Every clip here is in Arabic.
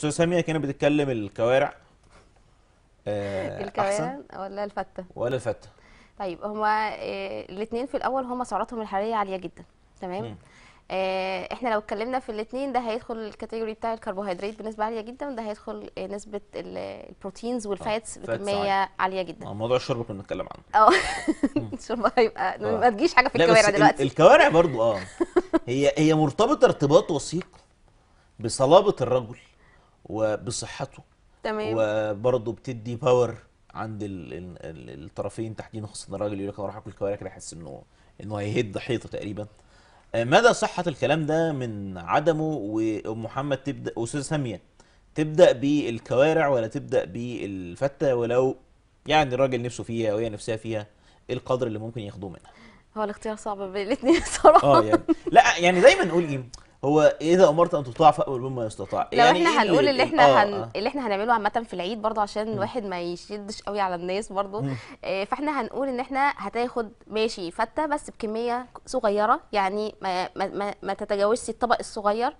استاذه ساميه كانت بتتكلم الكوارع آه الكوارع ولا الفته ولا الفته طيب هما آه، الاثنين في الاول هما سعراتهم الحراريه عاليه جدا تمام آه، احنا لو اتكلمنا في الاثنين ده هيدخل الكاتيجوري بتاع الكربوهيدرات بنسبه عاليه جدا وده هيدخل آه، نسبه البروتينز والفاتس بكميه عاليه جدا اه موضوع الشرب كنا بنتكلم عنه اه الشرب هيبقى ما تجيش حاجه في الكوارع دلوقتي الكوارع برضو اه هي هي مرتبطه ارتباط وثيق بصلابه الرجل وبصحته تمام وبرضه بتدي باور عند الطرفين تحديدا خصوصا الراجل يقول لك انا اروح اكل كوارع كده يحس انه انه هيهد حيطه تقريبا آه، مدى صحه الكلام ده من عدمه وام محمد تبدا استاذ ساميه تبدا بالكوارع ولا تبدا بالفته ولو يعني الراجل نفسه فيها وهي نفسها فيها إيه القدر اللي ممكن ياخدوه منها هو الاختيار صعب بين الاثنين صراحه اه يعني لا يعني دايما نقول ايه هو إيه اذا امرت ان تطاع فامر بما يستطاع لو يعني احنا إيه هنقول اللي, احنا آه هن... آه. اللي احنا هنعمله عامه في العيد برضه عشان الواحد ما يشدش قوي على الناس برضه آه، فاحنا هنقول ان احنا هتاخد ماشي فته بس بكميه صغيره يعني ما ما, ما, ما تتجاوزش الطبق الصغير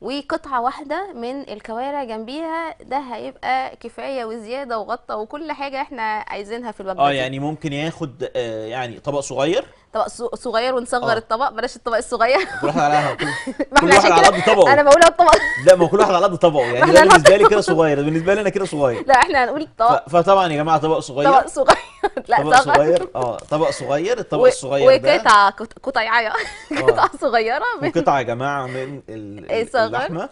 وقطعه واحده من الكوارع جنبيها ده هيبقى كفايه وزياده وغطه وكل حاجه احنا عايزينها في الوجبه اه يعني ممكن ياخد آه يعني طبق صغير طبق صغير ونصغر أوه. الطبق بلاش الطبق الصغير كل واحد على كل واحد على قد طبقه انا بقول الطبق لا ما كل واحد على قد طبقه يعني ده بالنسبه لي كده صغير بالنسبه لي انا كده صغير لا احنا هنقول الطبق فطبعا يا جماعه طبق صغير طبق صغير لا طبق صغير اه طبق صغير الطبق الصغير وقطع وقطعه آه. قطع صغيره وقطع يا جماعه من إيه، اللحمه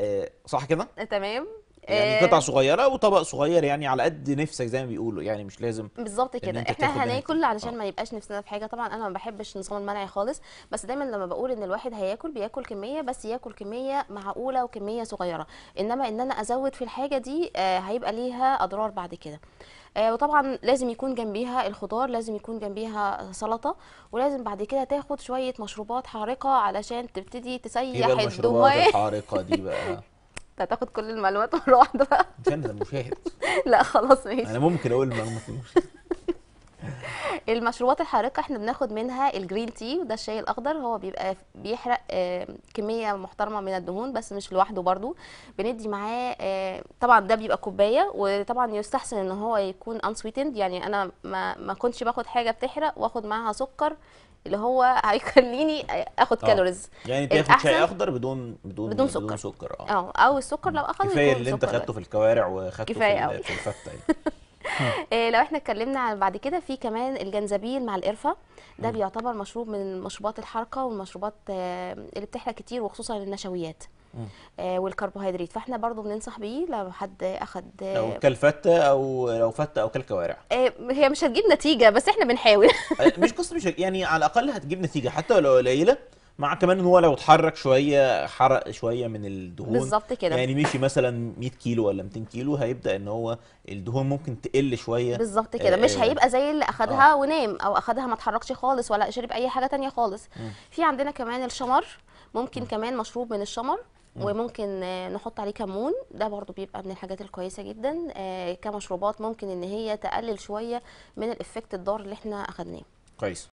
آه، صح كده تمام يعني آه، قطع صغيره وطبق صغير يعني على قد نفسك زي ما بيقولوا يعني مش لازم بالظبط كده احنا هناكل علشان آه. ما يبقاش نفسنا في حاجه طبعا انا ما بحبش النظام المنعي خالص بس دايما لما بقول ان الواحد هياكل بياكل كميه بس ياكل كميه معقوله وكميه صغيره انما ان انا ازود في الحاجه دي آه، هيبقى ليها اضرار بعد كده وطبعا لازم يكون جنبيها الخضار لازم يكون جنبيها سلطه ولازم بعد كده تاخد شويه مشروبات حارقه علشان تبتدي تسيح الدماغ المشروبات الحارقه دي بقى انت هتاخد كل المعلومات مره واحده مش انا المشاهد لا خلاص ماشي انا ممكن اقول المعلومات المشاهد المشروبات الحارقه احنا بناخد منها الجرين تي وده الشاي الاخضر هو بيبقى بيحرق آه، كميه محترمه من الدهون بس مش لوحده برضو بندي معاه آه، طبعا ده بيبقى كوبايه وطبعا يستحسن ان هو يكون ان يعني انا ما ما كنتش باخد حاجه بتحرق واخد معاها سكر اللي هو هيخليني آه، اخد أوه. كالوريز يعني تاخد شاي اخضر بدون بدون بدون سكر, بدون سكر اه او السكر لو اخد كفايه اللي انت خدته في الكوارع وخدته في الفته يعني آه، لو احنا اتكلمنا عن بعد كده في كمان الجنزبيل مع القرفه ده بيعتبر مشروب من مشروبات الحركه والمشروبات آه، اللي بتحرق كتير وخصوصا النشويات آه، والكربوهيدرات فاحنا برضو بننصح بيه لو حد اخد لو كل فته او لو فته او كل كوارع هي مش هتجيب نتيجه بس احنا بنحاول مش قصه مش يعني على الاقل هتجيب نتيجه حتى لو قليله مع كمان ان هو لو اتحرك شويه حرق شويه من الدهون بالظبط كده يعني مشي مثلا 100 كيلو ولا 200 كيلو هيبدا ان هو الدهون ممكن تقل شويه بالظبط كده آه مش هيبقى زي اللي اخدها آه. ونام او اخدها ما اتحركش خالص ولا شرب اي حاجه تانية خالص م. في عندنا كمان الشمر ممكن م. كمان مشروب من الشمر وممكن آه، نحط عليه كمون ده برضو بيبقى من الحاجات الكويسه جدا آه، كمشروبات ممكن ان هي تقلل شويه من الافكت الضار اللي احنا اخدناه كويس